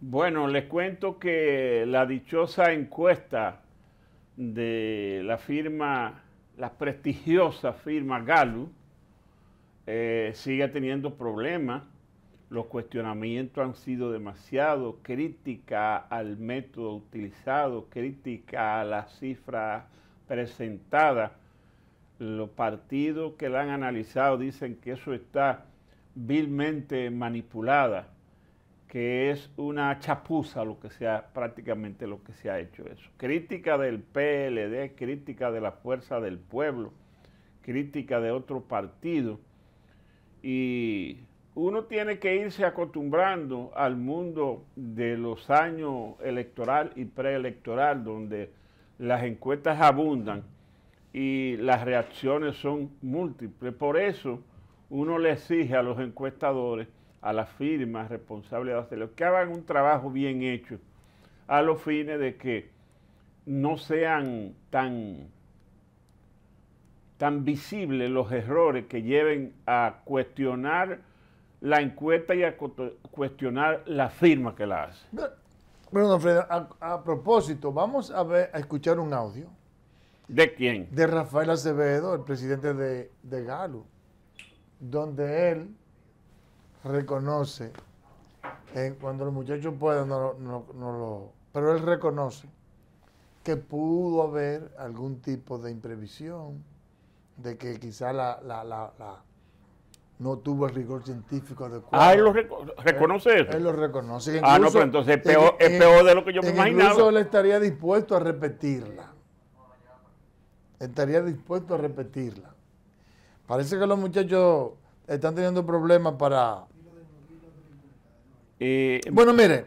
Bueno, les cuento que la dichosa encuesta de la firma, la prestigiosa firma Galu, eh, sigue teniendo problemas. Los cuestionamientos han sido demasiado, crítica al método utilizado, crítica a las cifras presentadas. Los partidos que la han analizado dicen que eso está vilmente manipulada que es una chapuza lo que sea prácticamente lo que se ha hecho eso. Crítica del PLD, crítica de la fuerza del pueblo, crítica de otro partido. Y uno tiene que irse acostumbrando al mundo de los años electoral y preelectoral, donde las encuestas abundan y las reacciones son múltiples. Por eso uno le exige a los encuestadores a las firmas responsables de hacerlo que hagan un trabajo bien hecho a los fines de que no sean tan, tan visibles los errores que lleven a cuestionar la encuesta y a cuestionar la firma que la hace. Bueno, don a, propósito, vamos a, ver, a escuchar un audio. ¿De quién? De Rafael Acevedo, el presidente de, de Galo, donde él reconoce, cuando los muchachos puedan, no, no lo, pero él reconoce que pudo haber algún tipo de imprevisión, de que quizá la, la, la, no tuvo el rigor científico adecuado. Ah, él lo reconoce lo reconoce. ah, no, pero entonces peor, es peor de lo que yo me imaginaba. Incluso él estaría dispuesto a repetirla. Estaría dispuesto a repetirla. Parece que los muchachos están teniendo problemas para... Em, bueno, mire,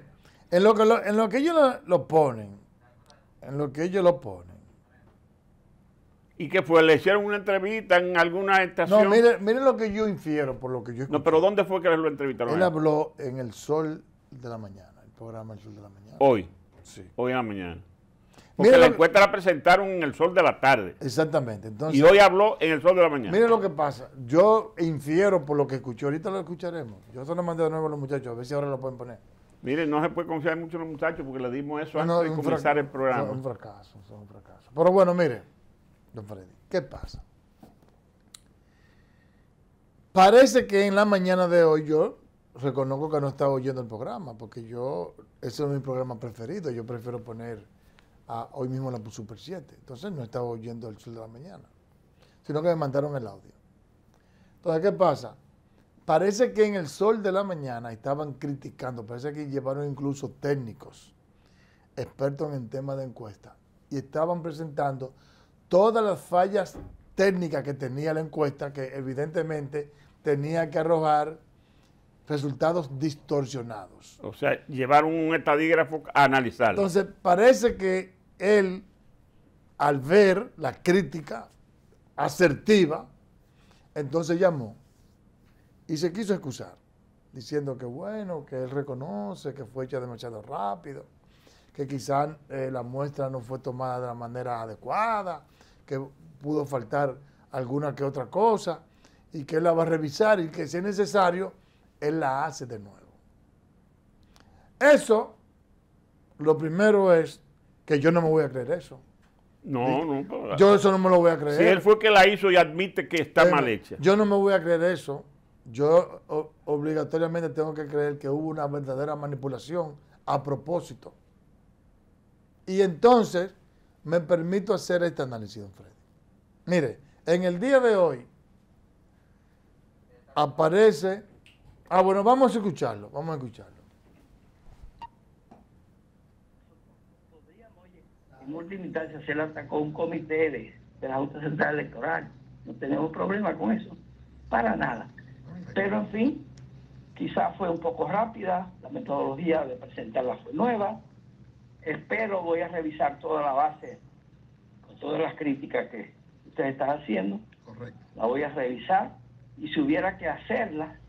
en lo que, en lo que ellos lo, ponen, en lo que ellos lo ponen. ¿Y que fue? ¿Le hicieron una entrevista en alguna estación? No, mire, mire lo que yo infiero por lo que yo No, pero ¿dónde fue que lo entrevistaron? Él habló en El Sol de la Mañana, el programa El Sol de la Mañana. Hoy. Sí. Hoy en la mañana. Porque la encuesta la presentaron en el sol de la tarde. Exactamente. y hoy habló en el sol de la mañana. Mire lo que pasa. Yo infiero por lo que escuché. Ahorita lo escucharemos. Yo se lo mandé de nuevo a los muchachos. A ver si ahora lo pueden poner. Mire, no se puede confiar mucho en los muchachos porque le dimos eso antes de comenzar el programa. Es un fracaso, es un fracaso. Pero bueno, mire, don Freddy, ¿qué pasa? Parece que en la mañana de hoy yo reconozco que no estaba oyendo el programa porque yo, ese es mi programa preferido. Yo prefiero poner hoy mismo la Super 7. Entonces no estaba oyendo el sol de la mañana, sino que me mandaron el audio. Entonces, ¿qué pasa? Parece que en el sol de la mañana estaban criticando, parece que llevaron incluso técnicos, expertos en temas de encuesta, y estaban presentando todas las fallas técnicas que tenía la encuesta, que evidentemente tenía que arrojar resultados distorsionados. O sea, llevaron un estadígrafo a analizarlo. Entonces, parece que él, al ver la crítica asertiva, entonces llamó y se quiso excusar, diciendo que bueno, que él reconoce que fue hecha demasiado rápido, que quizás eh, la muestra no fue tomada de la manera adecuada, que pudo faltar alguna que otra cosa y que él la va a revisar y que si es necesario, él la hace de nuevo. Eso, lo primero es que yo no me voy a creer eso. No, no. Yo eso no me lo voy a creer. Si él fue que la hizo y admite que está mal hecha. Yo no me voy a creer eso. Yo obligatoriamente tengo que creer que hubo una verdadera manipulación a propósito. Y entonces me permito hacer esta análisis, don Freddy. Mire, en el día de hoy aparece... Ah, bueno, vamos a escucharlo, vamos a escucharlo. en última instancia se la atacó un comité de, la Junta Central Electoral. No tenemos problema con eso, para nada. Pero en fin, quizás fue un poco rápida, la metodología de presentarla fue nueva. Espero, voy a revisar toda la base, con todas las críticas que ustedes están haciendo. Correcto. La voy a revisar y si hubiera que hacerla,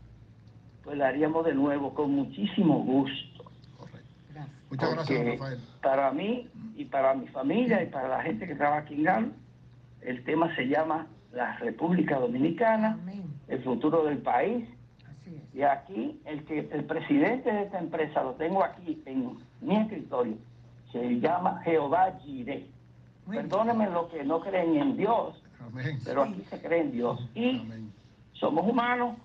pues la haríamos de nuevo con muchísimo gusto. Muchas Para mí y para mi familia y para la gente que trabaja aquí en GAN, el tema se llama la República Dominicana, el futuro del país. Y aquí, el que el presidente de esta empresa, lo tengo aquí en mi escritorio, se llama Jehová Jireh. Perdónenme los que no creen en Dios, pero aquí se cree en Dios. Y somos humanos,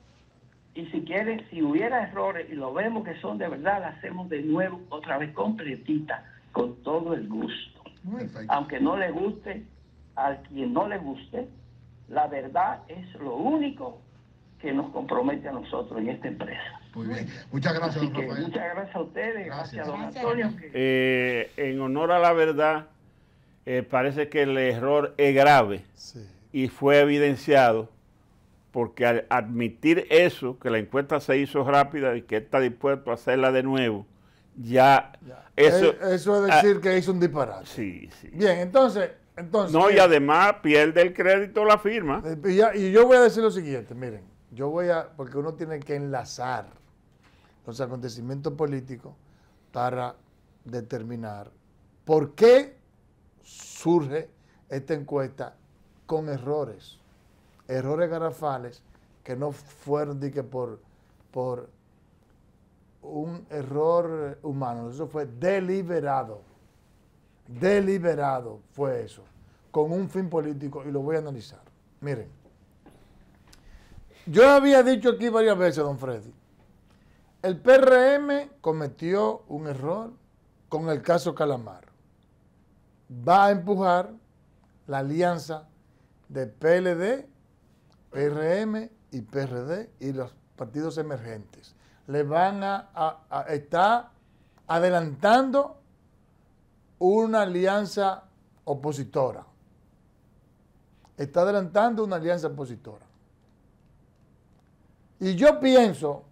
y si quiere, si hubiera errores y lo vemos que son de verdad, la hacemos de nuevo, otra vez completita, con todo el gusto. Aunque no le guste, al quien no le guste, la verdad es lo único que nos compromete a nosotros en esta empresa. Muy bien. Muchas gracias, doctor Muchas gracias a ustedes, gracias, a don Antonio. Eh, en honor a la verdad, eh, parece que el error es grave y fue evidenciado porque al admitir eso, que la encuesta se hizo rápida y que está dispuesto a hacerla de nuevo, ya, eh, Eso, es, eso decir que hizo un disparate. Sí, sí. Bien, entonces, entonces No, y además pierde el crédito la firma. Eh, y yo voy a decir lo siguiente, miren, yo voy a, porque uno tiene que enlazar los acontecimientos políticos para determinar por qué surge esta encuesta con errores errores garrafales que no fueron que por, por un error humano, eso fue deliberado. Deliberado fue eso, con un fin político, y lo voy a analizar. Miren, yo había dicho aquí varias veces, don Freddy, el PRM cometió un error con el caso Calamar. Va a empujar la alianza de PLD PRM y PRD y los partidos emergentes. Le van a, estar adelantando una alianza opositora. Está adelantando una alianza opositora. Y yo pienso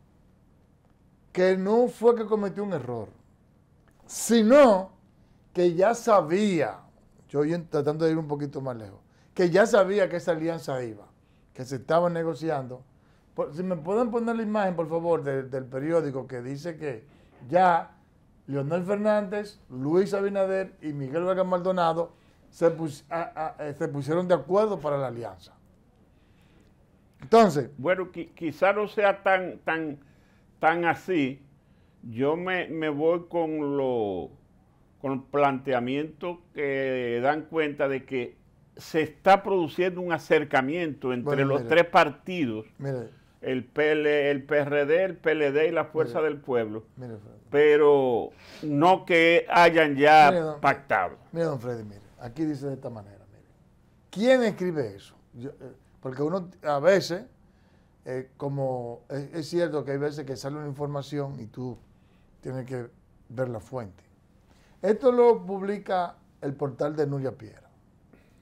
que no fue que cometió un error, sino que ya sabía, yo tratando de ir un poquito más lejos, que ya sabía que esa alianza iba que se estaban negociando. si me pueden poner la imagen, por favor, del periódico que dice que ya Leonel Fernández, Luis Abinader y Miguel Vargas Maldonado se, eh, pusieron de acuerdo para la alianza. Entonces. Bueno, quizá no sea tan, tan, tan así. Yo me, voy con lo con el planteamiento que dan cuenta de que se está produciendo un acercamiento entre los tres partidos, el, el PRD, el PLD y la Fuerza del Pueblo, pero no que hayan ya pactado. Mira, don Freddy, mire, aquí dice de esta manera, ¿quién escribe eso? Eh, porque uno a veces, eh, como es, cierto que hay veces que sale una información y tú tienes que ver la fuente. Esto lo publica el portal de Nuria Piera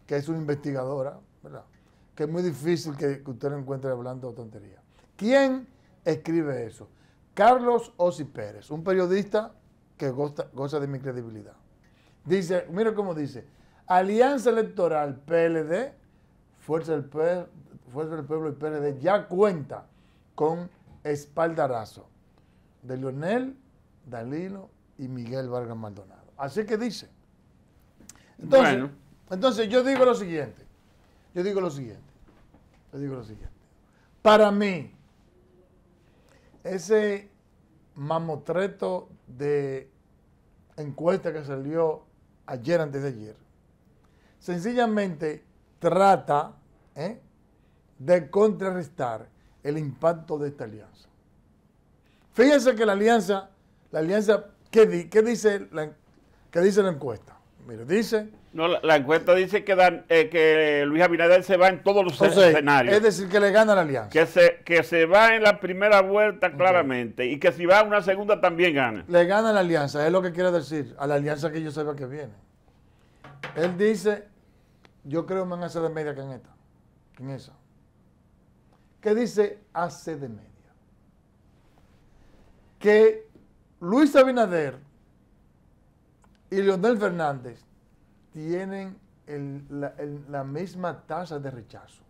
que es una investigadora, ¿verdad? que es muy difícil que, usted lo encuentre hablando tontería. ¿Quién escribe eso? Carlos Osi Pérez, un periodista que goza, de mi credibilidad. Dice, mira cómo dice, Alianza Electoral PLD, Fuerza del, Pueblo y PLD ya cuenta con espaldarazo de Lionel dalilo y Miguel Vargas Maldonado. Así que dice. Entonces, entonces yo digo lo siguiente, yo digo lo siguiente, yo digo lo siguiente. Para mí, ese mamotreto de encuesta que salió ayer, antes de ayer, sencillamente trata ¿eh? de contrarrestar el impacto de esta alianza. Fíjense que la alianza, la alianza, ¿qué, dice, la, qué dice la encuesta? Mire, dice no, la, encuesta dice que, Dan, eh, que Luis Abinader se va en todos los escenarios. Es decir, que le gana la alianza. Que se, que se va en la primera vuelta claramente y que si va a una segunda también gana. Le gana la alianza, es lo que quiere decir, a la alianza que yo sepa que viene. Él dice, yo creo que van a hacer de media que en esta, ¿Qué dice hace de media? Que Luis Abinader y Leonel Fernández tienen la, misma tasa de rechazo.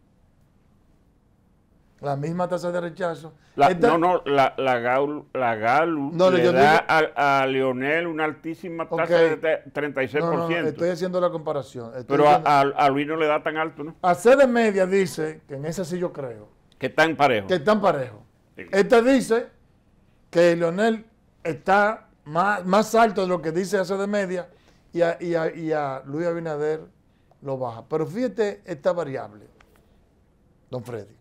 La misma tasa de rechazo. no, no, la, la, Galu le da a, Leonel una altísima tasa de 36%. No, estoy haciendo la comparación. Pero a, a, Luis no le da tan alto, ¿no? A C media dice, que en esa sí yo creo. Que están parejos. Que están parejos. Este dice que Leonel está más, más alto de lo que dice a C de media y a, Luis Abinader lo baja. Pero fíjate esta variable, don Freddy.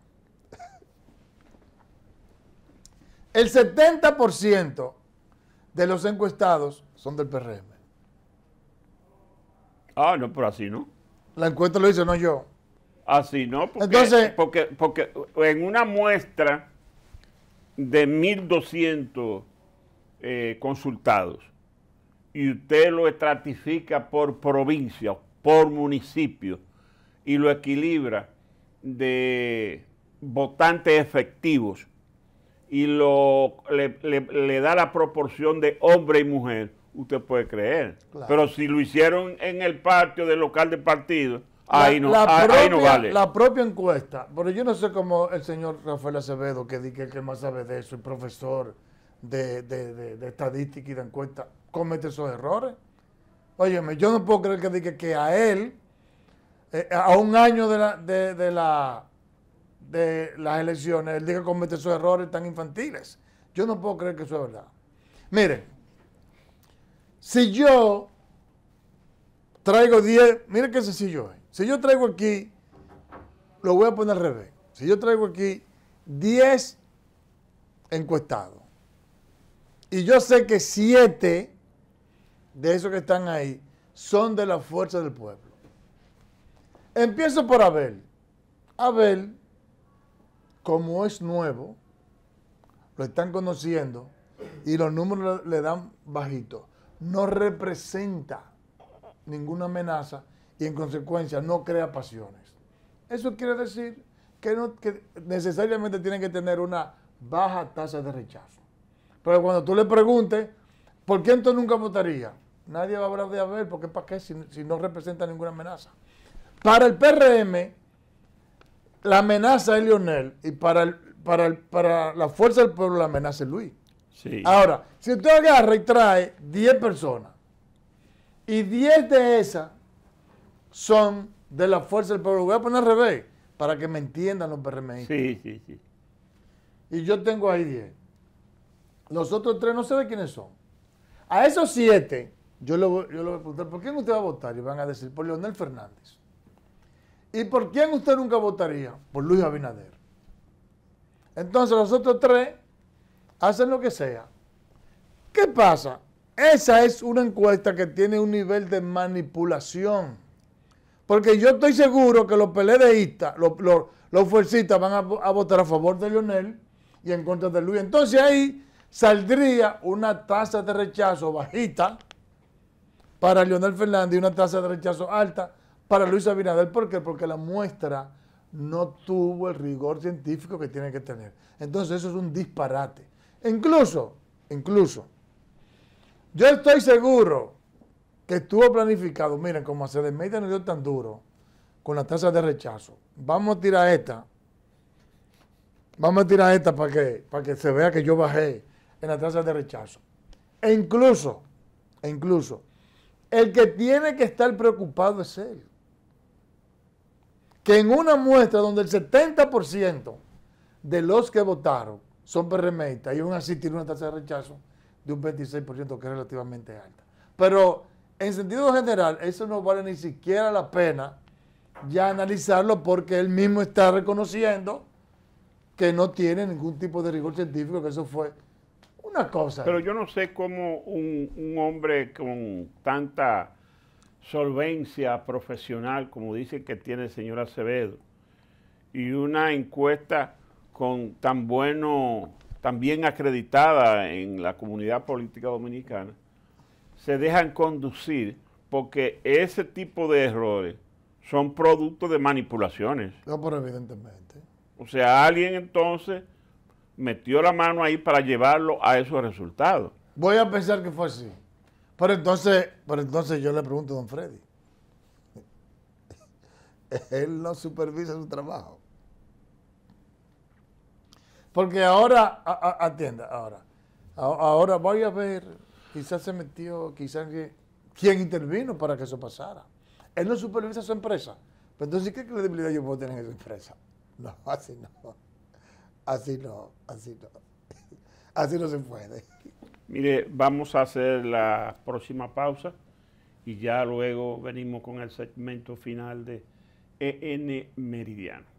El 70% de los encuestados son del PRM. Ah, no, pero así no. La encuesta lo hice, no yo. Así no, porque, porque, en una muestra de 1.200 eh, consultados, y usted lo estratifica por provincia, por municipio, y lo equilibra de votantes efectivos y lo, le, da la proporción de hombre y mujer, usted puede creer. Pero si lo hicieron en el patio del local de partido, ahí, no, ahí, no, vale. La propia encuesta, pero yo no sé cómo el señor Rafael Acevedo, que, que, que más sabe de eso, el profesor, de, estadística y de encuesta comete esos errores. Óyeme, yo no puedo creer que diga que a él, eh, a un año de, la, de, la, de las elecciones, él diga que comete esos errores tan infantiles. Yo no puedo creer que eso es verdad. Miren, si yo traigo 10, miren qué sencillo es. Si yo traigo aquí, lo voy a poner al revés. Si yo traigo aquí 10 encuestados, y yo sé que siete de esos que están ahí son de la fuerza del pueblo. Empiezo por Abel. Abel, como es nuevo, lo están conociendo y los números le dan bajito. No representa ninguna amenaza y en consecuencia no crea pasiones. Eso quiere decir que, necesariamente tiene que tener una baja tasa de rechazo. Pero cuando tú le preguntes, ¿por qué entonces nunca votaría? Nadie va a hablar de Abel, porque ¿para qué? Si, no representa ninguna amenaza. Para el PRM, la amenaza es Lionel y para, para, para la fuerza del pueblo la amenaza es Luis. Ahora, si usted agarra y trae 10 personas y 10 de esas son de la fuerza del pueblo, voy a poner al revés para que me entiendan los PRMistas. Sí, sí, sí. Y yo tengo ahí 10. Los otros tres no sé de quiénes son. A esos siete, yo le, voy, yo voy a preguntar, ¿por quién usted va a votar? Y van a decir, por Leonel Fernández. ¿Y por quién usted nunca votaría? Por Luis Abinader. Entonces los otros tres hacen lo que sea. ¿Qué pasa? Esa es una encuesta que tiene un nivel de manipulación. Porque yo estoy seguro que los peledeístas, los, fuerzistas van a, a votar a favor de Leonel y en contra de Luis. Entonces ahí saldría una tasa de rechazo bajita para Leonel Fernández y una tasa de rechazo alta para Luis Abinader. ¿Por qué? Porque la muestra no tuvo el rigor científico que tiene que tener. Entonces eso es un disparate. Incluso, incluso, yo estoy seguro que estuvo planificado, miren, como se media no dio tan duro con la tasa de rechazo. Vamos a tirar esta. Vamos a tirar esta para que, para que se vea que yo bajé en la tasa de rechazo. E incluso, e incluso, el que tiene que estar preocupado es él. Que en una muestra donde el 70% de los que votaron son PRMistas y un asistir tiene una tasa de rechazo de un 26% que es relativamente alta. Pero en sentido general, eso no vale ni siquiera la pena ya analizarlo porque él mismo está reconociendo que no tiene ningún tipo de rigor científico, que eso fue pero yo no sé cómo un, hombre con tanta solvencia profesional, como dice que tiene el señor Acevedo, y una encuesta con tan bueno, tan bien acreditada en la comunidad política dominicana, se dejan conducir porque ese tipo de errores son producto de manipulaciones. No, pero evidentemente. O sea, alguien entonces metió la mano ahí para llevarlo a esos resultados. Voy a pensar que fue así. Pero entonces, pero entonces yo le pregunto a don Freddy. Él no supervisa su trabajo. Porque ahora, atienda, ahora, ahora voy a ver, quizás se metió, quizás quién intervino para que eso pasara. Él no supervisa su empresa. Pero entonces, ¿qué credibilidad yo puedo tener en esa empresa? No, así no así no, así no. Así no se puede. Mire, vamos a hacer la próxima pausa y ya luego venimos con el segmento final de EN Meridiano.